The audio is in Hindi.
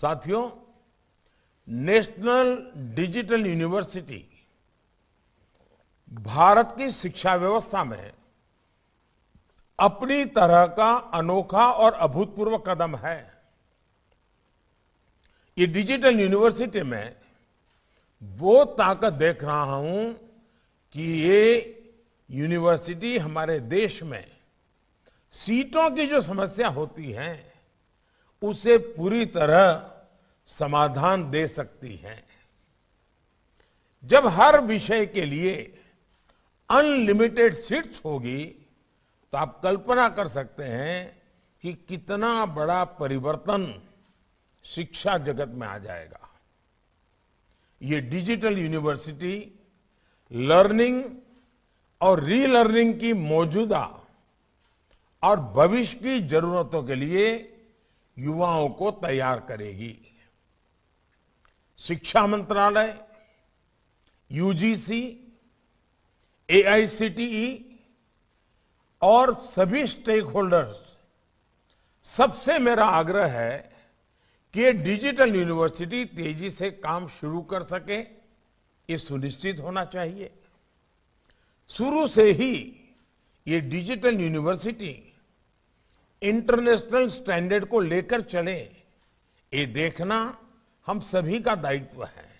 साथियों नेशनल डिजिटल यूनिवर्सिटी भारत की शिक्षा व्यवस्था में अपनी तरह का अनोखा और अभूतपूर्व कदम है ये डिजिटल यूनिवर्सिटी में वो ताकत देख रहा हूं कि ये यूनिवर्सिटी हमारे देश में सीटों की जो समस्या होती है उसे पूरी तरह समाधान दे सकती हैं जब हर विषय के लिए अनलिमिटेड सीट्स होगी तो आप कल्पना कर सकते हैं कि कितना बड़ा परिवर्तन शिक्षा जगत में आ जाएगा ये डिजिटल यूनिवर्सिटी लर्निंग और रीलर्निंग की मौजूदा और भविष्य की जरूरतों के लिए युवाओं को तैयार करेगी शिक्षा मंत्रालय यूजीसी एआईसीटीई e और सभी स्टेक होल्डर्स सबसे मेरा आग्रह है कि डिजिटल यूनिवर्सिटी तेजी से काम शुरू कर सके ये सुनिश्चित होना चाहिए शुरू से ही ये डिजिटल यूनिवर्सिटी इंटरनेशनल स्टैंडर्ड को लेकर चले ये देखना हम सभी का दायित्व है